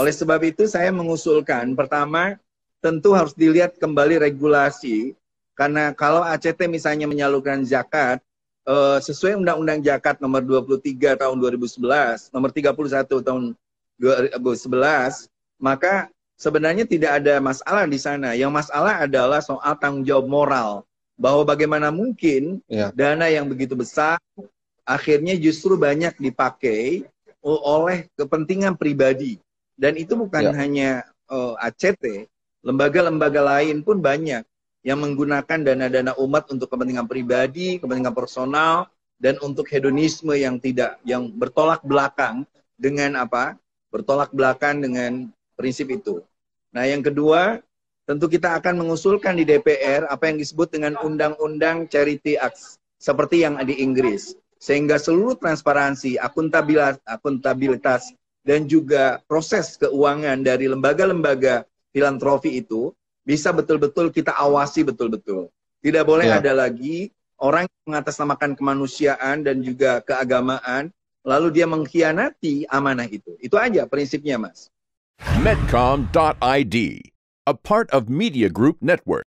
Oleh sebab itu saya mengusulkan pertama tentu harus dilihat kembali regulasi karena kalau ACT misalnya menyalurkan zakat eh, sesuai Undang-Undang Zakat nomor 23 tahun 2011, nomor 31 tahun 2011, maka sebenarnya tidak ada masalah di sana. Yang masalah adalah soal tanggung jawab moral bahwa bagaimana mungkin ya. dana yang begitu besar akhirnya justru banyak dipakai oleh kepentingan pribadi dan itu bukan ya. hanya uh, eh, ACT, lembaga-lembaga lain pun banyak yang menggunakan dana-dana umat untuk kepentingan pribadi, kepentingan personal, dan untuk hedonisme yang tidak, yang bertolak belakang dengan apa? Bertolak belakang dengan prinsip itu. Nah, yang kedua, tentu kita akan mengusulkan di DPR apa yang disebut dengan Undang-Undang Charity acts seperti yang di Inggris. Sehingga seluruh transparansi, akuntabilitas, akuntabilitas dan juga proses keuangan dari lembaga-lembaga filantrofi itu bisa betul-betul kita awasi betul-betul. Tidak boleh ya. ada lagi orang yang mengatasnamakan kemanusiaan dan juga keagamaan, lalu dia mengkhianati amanah itu. Itu aja prinsipnya, Mas. Medcom.id, a part of Media Group Network.